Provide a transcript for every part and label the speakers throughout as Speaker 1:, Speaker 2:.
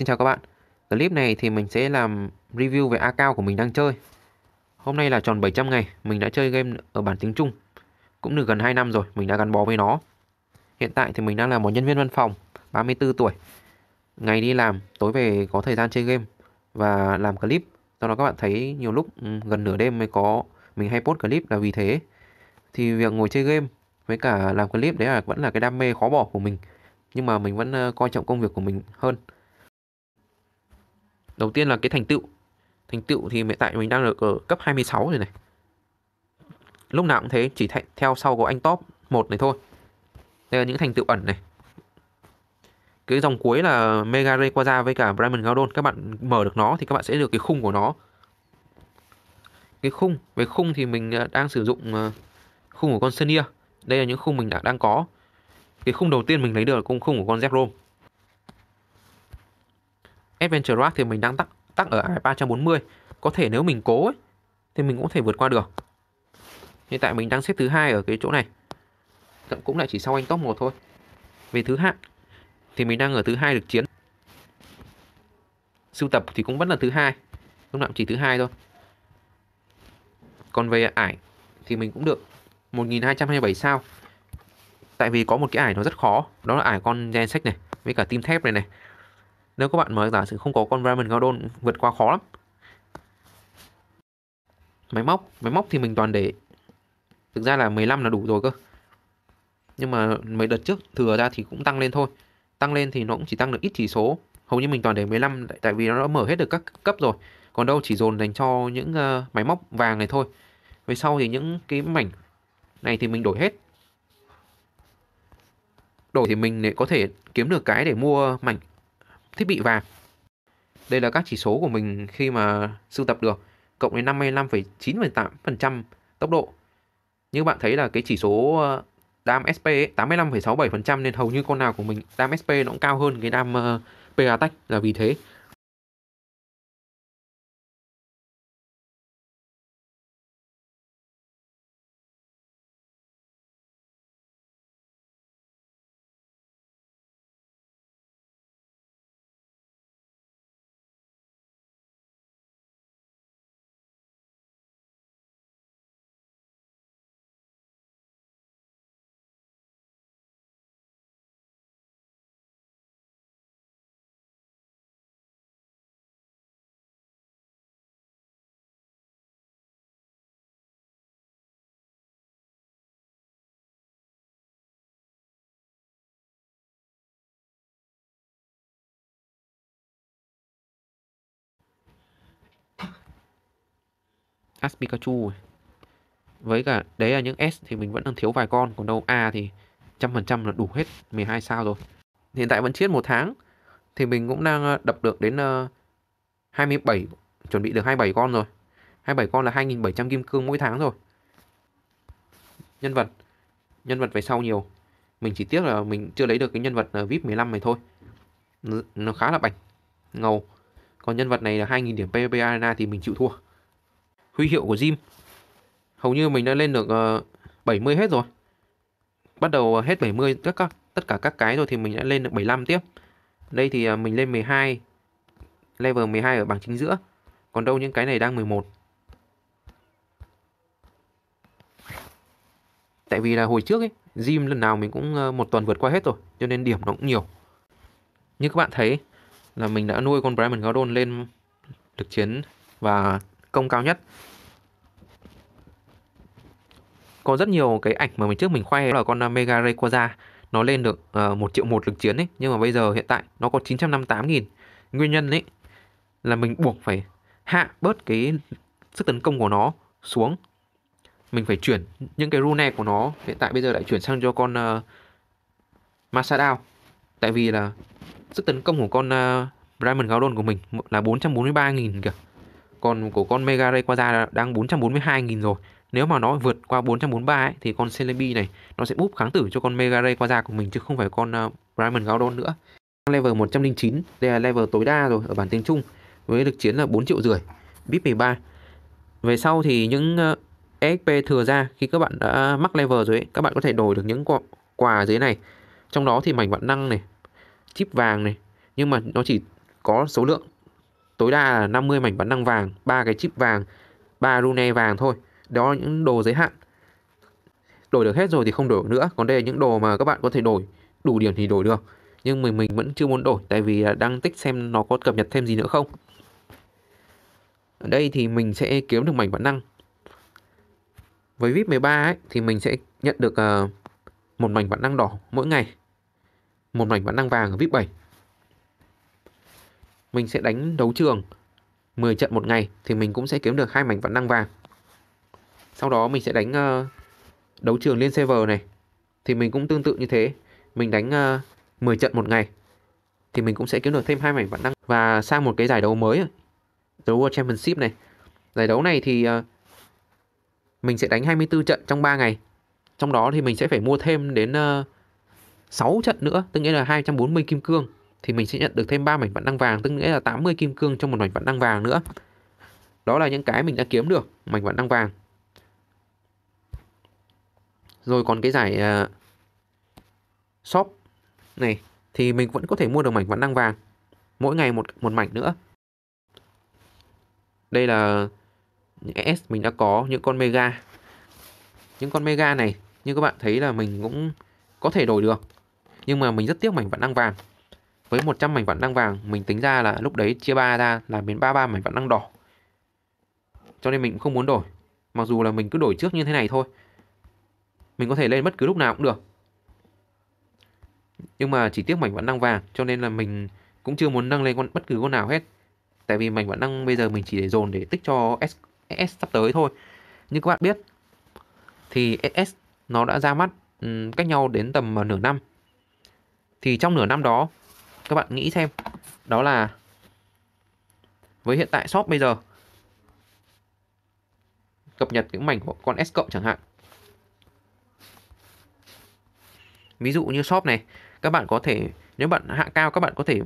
Speaker 1: Xin chào các bạn Clip này thì mình sẽ làm review về A Cao của mình đang chơi Hôm nay là tròn 700 ngày Mình đã chơi game ở bản tiếng Trung Cũng được gần 2 năm rồi Mình đã gắn bó với nó Hiện tại thì mình đang là một nhân viên văn phòng 34 tuổi Ngày đi làm Tối về có thời gian chơi game Và làm clip Do đó các bạn thấy nhiều lúc ừ, gần nửa đêm mới có Mình hay post clip là vì thế Thì việc ngồi chơi game với cả làm clip đấy là vẫn là cái đam mê khó bỏ của mình nhưng mà mình vẫn ờ, coi trọng công việc của mình hơn Đầu tiên là cái thành tựu. Thành tựu thì hiện tại mình đang được ở cấp 26 rồi này. Lúc nào cũng thế, chỉ theo sau có anh top 1 này thôi. Đây là những thành tựu ẩn này. Cái dòng cuối là Mega Rayquaza với cả Brahman Gaudon. Các bạn mở được nó thì các bạn sẽ được cái khung của nó. Cái khung, về khung thì mình à, đang sử dụng à, khung của con Senia. Đây là những khung mình đã đang có. Cái khung đầu tiên mình lấy được là khung khung của con Zekrom. Adventure Rock thì mình đang tắc tắc ở ải 340 có thể nếu mình cố ấy, thì mình cũng thể vượt qua được hiện tại mình đang xếp thứ hai ở cái chỗ này cũng lại chỉ sau anh top 1 thôi về thứ hạng thì mình đang ở thứ hai được chiến sưu tập thì cũng vẫn là thứ hai lúc nào cũng chỉ thứ hai thôi còn về ải thì mình cũng được 1227 sao tại vì có một cái ải nó rất khó đó là ải con gen sách này với cả tim thép này này nếu các bạn mà giả sử không có con Raymond Gordon vượt qua khó lắm máy móc máy móc thì mình toàn để thực ra là 15 là đủ rồi cơ nhưng mà mấy đợt trước thừa ra thì cũng tăng lên thôi tăng lên thì nó cũng chỉ tăng được ít chỉ số hầu như mình toàn để 15 tại vì nó đã mở hết được các cấp rồi còn đâu chỉ dồn dành cho những uh, máy móc vàng này thôi về sau thì những cái mảnh này thì mình đổi hết đổi thì mình lại có thể kiếm được cái để mua mảnh thiết bị vàng. Đây là các chỉ số của mình khi mà sưu tập được, cộng đến 55,98% tốc độ. Như bạn thấy là cái chỉ số dam ờ, SP ấy, 85,67% nên hầu như con nào của mình dam SP nó cũng cao hơn cái dam uh, ờ, PA Tech là vì thế. Ash Pikachu với cả đấy là những S thì mình vẫn đang thiếu vài con còn đâu A thì trăm phần trăm là đủ hết 12 sao rồi hiện tại vẫn chiết một tháng thì mình cũng đang ờ, đập được đến 27 ờ, chuẩn bị được 27 con rồi 27 con là 2.700 kim cương mỗi tháng rồi nhân vật nhân vật về sau nhiều mình chỉ tiếc là mình chưa lấy được cái nhân vật ờ, VIP 15 này thôi nó khá là bảnh ngầu còn nhân vật này là 2.000 điểm PvP Arena thì mình chịu thua huy hiệu của Jim. Hầu như mình đã lên được uh, ờ, 70 hết rồi. Bắt đầu hết 70 tất cả, tất cả các cái rồi thì mình đã lên được 75 tiếp. Đây thì ờ, mình lên 12, level 12 ở bảng chính giữa. Còn đâu những cái này đang 11. Tại vì là hồi trước ấy, gym lần nào mình cũng ờ, một tuần vượt qua hết rồi, cho nên điểm nó cũng nhiều. Như các bạn thấy là mình đã nuôi con Brahman Gordon lên thực chiến và công cao nhất Có rất nhiều cái ảnh mà mình trước mình khoe là con à, Mega Rayquaza Nó lên được uh, ờ, 1 triệu 1 lực chiến ấy Nhưng mà bây giờ hiện tại nó có 958 nghìn Nguyên nhân ấy là mình buộc phải hạ bớt cái sức tấn công của nó xuống mình phải chuyển những cái rune của nó hiện tại bây giờ lại chuyển sang cho con uh, ờ, Masadao tại vì là sức tấn công của con uh, Diamond Gaudon của mình là 443.000 kìa còn của con Mega Ray Quaza đang 442.000 rồi nếu mà nó vượt qua 443 ấy, thì con Celebi này nó sẽ búp kháng tử cho con Mega Ray Quaza của mình chứ không phải con uh, ờ, Brahman Gaudon nữa level 109 đây là level tối đa rồi ở bản tiếng Trung với lực chiến là 4 triệu rưỡi VIP 13 về sau thì những uh, ờ, EXP thừa ra khi các bạn đã mắc level rồi ấy, các bạn có thể đổi được những quà, quà dưới này trong đó thì mảnh vạn năng này chip vàng này nhưng mà nó chỉ có số lượng tối đa là 50 mảnh bắn năng vàng ba cái chip vàng ba rune vàng thôi đó là những đồ giới hạn đổi được hết rồi thì không đổi nữa còn đây là những đồ mà các bạn có thể đổi đủ điểm thì đổi được nhưng mình mình vẫn chưa muốn đổi tại vì đang tích xem nó có cập nhật thêm gì nữa không ở đây thì mình sẽ kiếm được mảnh bản năng với VIP 13 ấy, thì mình sẽ nhận được uh, một mảnh bản năng đỏ mỗi ngày một mảnh bản năng vàng ở VIP 7 mình sẽ đánh đấu trường 10 trận một ngày thì mình cũng sẽ kiếm được hai mảnh vạn năng vàng. Sau đó mình sẽ đánh uh, đấu trường lên server này thì mình cũng tương tự như thế, mình đánh uh, ờ, 10 trận một ngày thì mình cũng sẽ kiếm được thêm hai mảnh vạn năng và sang một cái giải đấu mới đấu World Championship này. Giải đấu này thì uh, mình sẽ đánh 24 trận trong 3 ngày. Trong đó thì mình sẽ phải mua thêm đến uh, 6 trận nữa, tức nghĩa là 240 kim cương thì mình sẽ nhận được thêm 3 mảnh vạn năng vàng tức nghĩa là 80 kim cương trong một mảnh vạn năng vàng nữa đó là những cái mình đã kiếm được mảnh vạn năng vàng rồi còn cái giải uh, shop này thì mình vẫn có thể mua được mảnh vạn năng vàng mỗi ngày một một mảnh nữa đây là những S mình đã có những con mega những con mega này như các bạn thấy là mình cũng có thể đổi được nhưng mà mình rất tiếc mảnh vạn năng vàng với 100 mảnh vạn năng vàng, mình tính ra là lúc đấy chia 3 ra là đến 33 mảnh vạn năng đỏ. Cho nên mình cũng không muốn đổi. Mặc dù là mình cứ đổi trước như thế này thôi. Mình có thể lên bất cứ lúc nào cũng được. Nhưng mà chỉ tiếc mảnh vạn năng vàng cho nên là mình cũng chưa muốn nâng lên con bất cứ con nào hết. Tại vì mảnh vạn năng bây giờ mình chỉ để dồn để tích cho S, S sắp tới thôi. Như các bạn biết thì SS nó đã ra mắt cách nhau đến tầm ờ, nửa năm. Thì trong nửa năm đó các bạn nghĩ xem đó là với hiện tại shop bây giờ cập nhật những mảnh của con S cộng chẳng hạn ví dụ như shop này các bạn có thể nếu bạn hạng cao các bạn có thể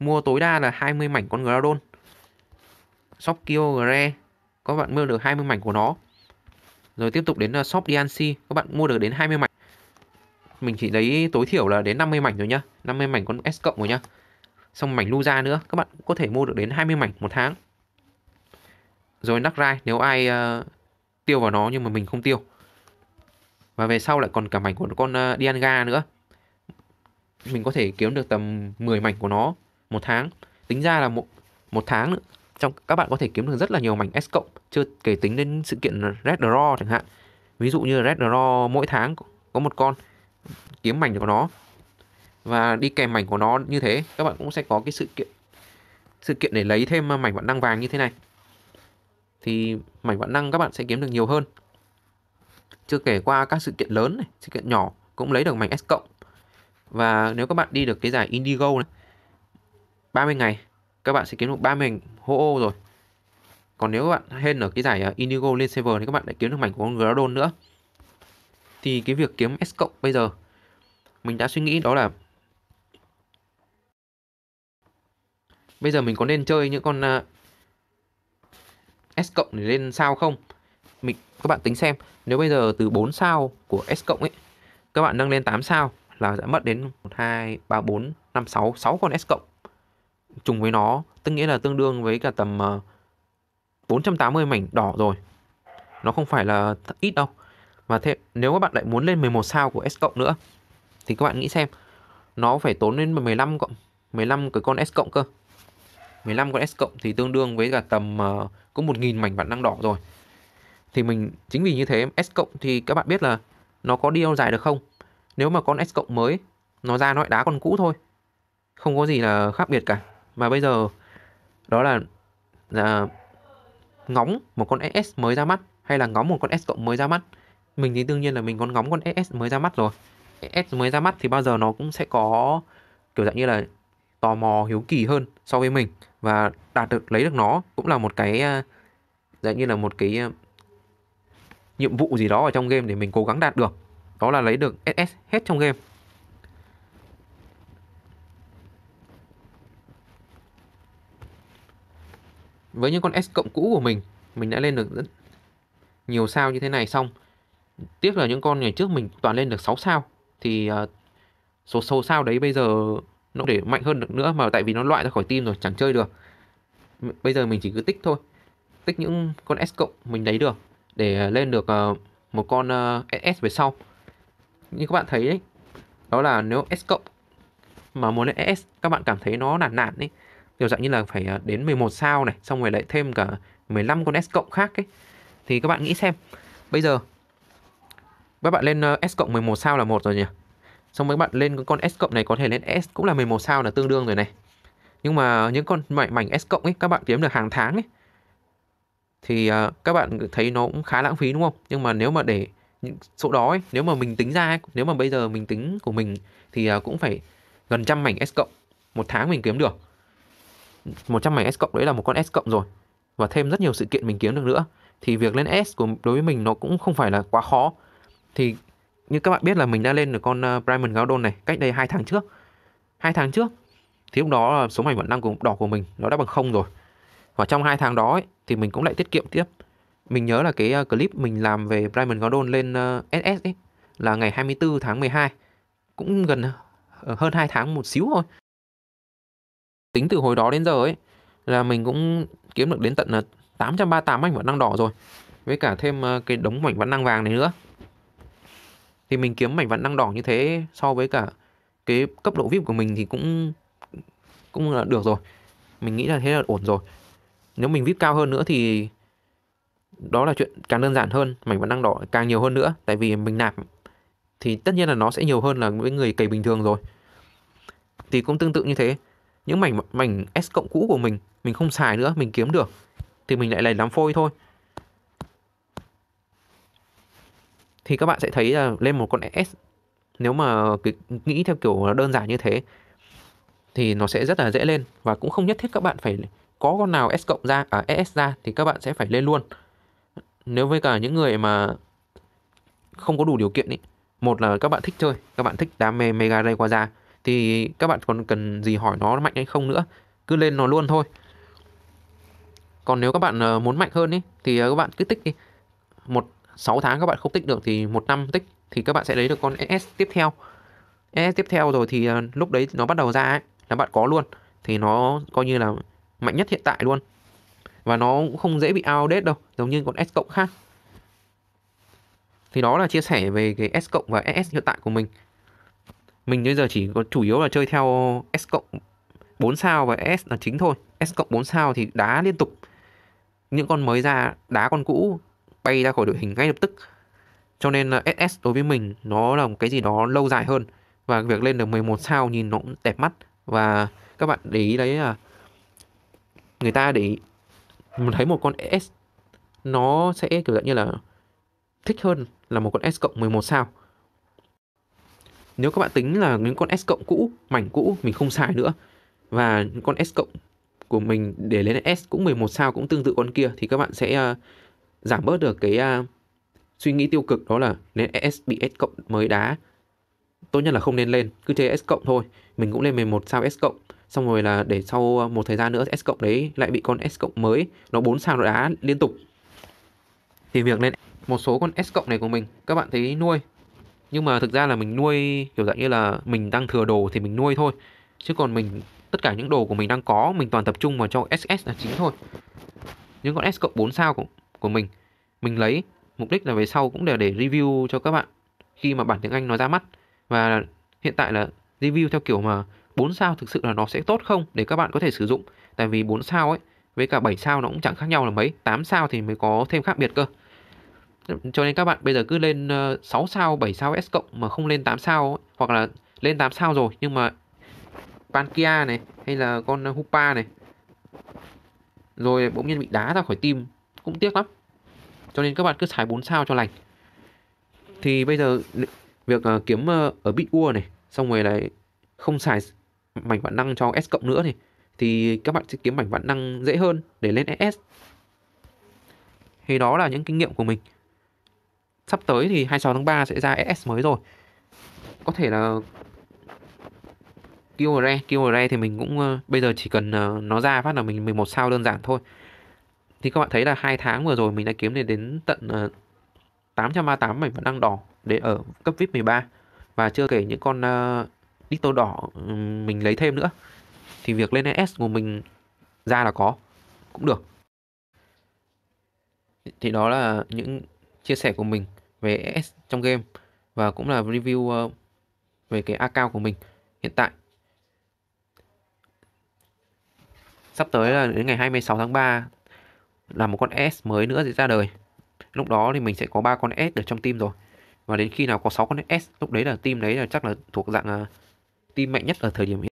Speaker 1: mua tối đa là 20 mảnh con Groudon shop Kyogre các bạn mua được 20 mảnh của nó rồi tiếp tục đến ờ, shop DNC các bạn mua được đến 20 mảnh mình chỉ lấy tối thiểu là đến 50 mảnh rồi nhá 50 mảnh con S cộng rồi nhá xong mảnh lưu ra nữa các bạn có thể mua được đến 20 mảnh một tháng rồi nắc rai nếu ai uh, tiêu vào nó nhưng mà mình không tiêu và về sau lại còn cả mảnh của con uh, Dianga nữa mình có thể kiếm được tầm 10 mảnh của nó một tháng tính ra là một một tháng nữa. trong các bạn có thể kiếm được rất là nhiều mảnh S cộng chưa kể tính đến sự kiện Red Draw chẳng hạn ví dụ như Red Draw mỗi tháng có một con kiếm mảnh của nó và đi kèm mảnh của nó như thế các bạn cũng sẽ có cái sự kiện sự kiện để lấy thêm ờ, mảnh vạn năng vàng như thế này thì mảnh vạn năng các bạn sẽ kiếm được nhiều hơn chưa kể qua các sự kiện lớn này sự kiện nhỏ cũng lấy được mảnh S cộng và nếu các bạn đi được cái giải Indigo này 30 ngày các bạn sẽ kiếm được 30 mảnh hô ô rồi còn nếu các bạn hên ở cái giải ờ, Indigo lên server thì các bạn lại kiếm được mảnh của con Gradon nữa thì cái việc kiếm S cộng bây giờ mình đã suy nghĩ đó là bây giờ mình có nên chơi những con à, S cộng để lên sao không? Mình các bạn tính xem, nếu bây giờ từ 4 sao của S cộng ấy, các bạn nâng lên 8 sao là sẽ mất đến 1 2 3 4 5 6 6 con S cộng. Trùng với nó, tức nghĩa là tương đương với cả tầm 480 à, mảnh đỏ rồi. Nó không phải là ít đâu. Và thế nếu các bạn lại muốn lên 11 sao của S cộng nữa thì các bạn nghĩ xem nó phải tốn đến 15 cộng 15 cái con S cộng cơ 15 con S cộng thì tương đương với cả tầm uh, cũng 1.000 mảnh bản năng đỏ rồi thì mình chính vì như thế S cộng thì các bạn biết là nó có đi đâu dài được không nếu mà con S cộng mới nó ra nó lại đá con cũ thôi không có gì là khác biệt cả mà bây giờ đó là uh, ngóng một con ss mới ra mắt hay là ngóng một con S cộng mới ra mắt mình thì đương nhiên là mình còn ngóng con ss mới ra mắt rồi S mới ra mắt thì bao giờ nó cũng sẽ có kiểu dạng như là tò mò hiếu kỳ hơn so với mình và đạt được lấy được nó cũng là một cái ờ, dạng như là một cái ờ, nhiệm vụ gì đó ở trong game để mình cố gắng đạt được đó là lấy được SS hết trong game với những con S cộng cũ của mình mình đã lên được rất nhiều sao như thế này xong tiếc là những con ngày trước mình toàn lên được 6 sao thì ờ, số sâu sao đấy bây giờ nó để mạnh hơn được nữa mà tại vì nó loại ra khỏi team rồi chẳng chơi được bây giờ mình chỉ cứ tích thôi tích những con S cộng mình lấy được để lên được ờ, một con SS ờ, về sau như các bạn thấy ấy, đó là nếu S cộng mà muốn lên SS các bạn cảm thấy nó nản nản ấy kiểu dạng như là phải đến 11 sao này xong rồi lại thêm cả 15 con S cộng khác ấy thì các bạn nghĩ xem bây giờ các bạn lên ờ, S cộng 11 sao là một rồi nhỉ xong các bạn lên con S cộng này có thể lên S cũng là 11 sao là tương đương rồi này nhưng mà những con mảnh, mảnh S cộng ấy các bạn kiếm được hàng tháng ấy thì ờ, các bạn thấy nó cũng khá lãng phí đúng không nhưng mà nếu mà để những số đó ấy, nếu mà mình tính ra ấy, nếu mà bây giờ mình tính của mình thì ờ, cũng phải gần trăm mảnh S cộng một tháng mình kiếm được 100 mảnh S cộng đấy là một con S cộng rồi và thêm rất nhiều sự kiện mình kiếm được nữa thì việc lên S của đối với mình nó cũng không phải là quá khó thì như các bạn biết là mình đã lên được con uh, ờ, Brahman này cách đây hai tháng trước hai tháng trước thì lúc đó là số mảnh vận năng của đỏ của mình nó đã bằng không rồi và trong hai tháng đó ấy, thì mình cũng lại tiết kiệm tiếp mình nhớ là cái ờ, clip mình làm về Brahman Gordon lên SS ờ, ấy là ngày 24 tháng 12 cũng gần hơn hai tháng một xíu thôi tính từ hồi đó đến giờ ấy là mình cũng kiếm được đến tận là 838 mảnh vận năng đỏ rồi với cả thêm cái đống mảnh vận năng vàng này nữa thì mình kiếm mảnh vạn năng đỏ như thế so với cả cái cấp độ vip của mình thì cũng cũng là được rồi mình nghĩ là thế là ổn rồi nếu mình vip cao hơn nữa thì đó là chuyện càng đơn giản hơn mảnh vạn năng đỏ càng nhiều hơn nữa tại vì mình nạp thì tất nhiên là nó sẽ nhiều hơn là với người cày bình thường rồi thì cũng tương tự như thế những mảnh mảnh s cộng cũ của mình mình không xài nữa mình kiếm được thì mình lại lấy làm phôi thôi thì các bạn sẽ thấy là lên một con S nếu mà nghĩ theo kiểu đơn giản như thế thì nó sẽ rất là dễ lên và cũng không nhất thiết các bạn phải có con nào S cộng ra ở à, S ra thì các bạn sẽ phải lên luôn nếu với cả những người mà không có đủ điều kiện ý một là các bạn thích chơi các bạn thích đam mê mega ray qua ra thì các bạn còn cần gì hỏi nó mạnh hay không nữa cứ lên nó luôn thôi còn nếu các bạn ờ, muốn mạnh hơn ý thì ờ, các bạn cứ tích đi một 6 tháng các bạn không tích được thì một năm tích thì các bạn sẽ lấy được con S tiếp theo S tiếp theo rồi thì ờ, lúc đấy nó bắt đầu ra ấy là bạn có luôn thì nó coi như là mạnh nhất hiện tại luôn và nó cũng không dễ bị outdate đâu giống như con S cộng khác thì đó là chia sẻ về cái S cộng và S hiện tại của mình mình bây giờ chỉ có chủ yếu là chơi theo S cộng 4 sao và S là chính thôi S cộng 4 sao thì đá liên tục những con mới ra đá con cũ bay ra khỏi đội hình ngay lập tức cho nên là ờ, SS đối với mình nó là một cái gì đó lâu dài hơn và việc lên được 11 sao nhìn nó cũng đẹp mắt và các bạn để ý đấy là người ta để ý, thấy một con S nó sẽ kiểu dạng như là thích hơn là một con S cộng 11 sao nếu các bạn tính là những con S cộng cũ mảnh cũ mình không xài nữa và những con S cộng của mình để lên S cũng 11 sao cũng tương tự con kia thì các bạn sẽ ờ, giảm bớt được cái uh, suy nghĩ tiêu cực đó là nên s bị S cộng mới đá tốt nhất là không nên lên cứ chơi S cộng thôi mình cũng lên 11 sao S cộng xong rồi là để sau một thời gian nữa S cộng đấy lại bị con S cộng mới nó 4 sao nó đá liên tục thì việc lên một số con S cộng này của mình các bạn thấy nuôi nhưng mà thực ra là mình nuôi kiểu dạng như là mình đang thừa đồ thì mình nuôi thôi chứ còn mình tất cả những đồ của mình đang có mình toàn tập trung vào cho SS là chính thôi những con S cộng 4 sao cũng của mình mình lấy mục đích là về sau cũng để để review cho các bạn khi mà bản tiếng Anh nó ra mắt và hiện tại là review theo kiểu mà 4 sao thực sự là nó sẽ tốt không để các bạn có thể sử dụng tại vì 4 sao ấy với cả 7 sao nó cũng chẳng khác nhau là mấy 8 sao thì mới có thêm khác biệt cơ cho nên các bạn bây giờ cứ lên 6 ờ, sao 7 sao S cộng mà không lên 8 sao ấy. hoặc là lên 8 sao rồi nhưng mà Pankia này hay là con Hupa này rồi bỗng nhiên bị đá ra khỏi team cũng tiếc lắm cho nên các bạn cứ xài 4 sao cho lành thì bây giờ việc uh, kiếm uh, ở Bitwua này xong rồi lại không xài mảnh vạn năng cho S cộng nữa thì, thì các bạn sẽ kiếm mảnh vạn năng dễ hơn để lên s. thì đó là những kinh nghiệm của mình sắp tới thì 26 tháng 3 sẽ ra s mới rồi có thể là QRE, QRE thì mình cũng uh, bây giờ chỉ cần uh, nó ra phát là mình 11 sao đơn giản thôi thì các bạn thấy là hai tháng vừa rồi mình đã kiếm được đến tận uh, 838 mảnh vẫn đang đỏ để ở cấp VIP 13 và chưa kể những con uh, ờ, Ditto đỏ mình lấy thêm nữa thì việc lên S của mình ra là có cũng được thì đó là những chia sẻ của mình về S trong game và cũng là review uh, về cái account của mình hiện tại sắp tới là đến ngày 26 tháng 3 là một con S mới nữa ra đời lúc đó thì mình sẽ có ba con S ở trong team rồi và đến khi nào có 6 con S lúc đấy là team đấy là chắc là thuộc dạng à, team mạnh nhất ở thời điểm hiện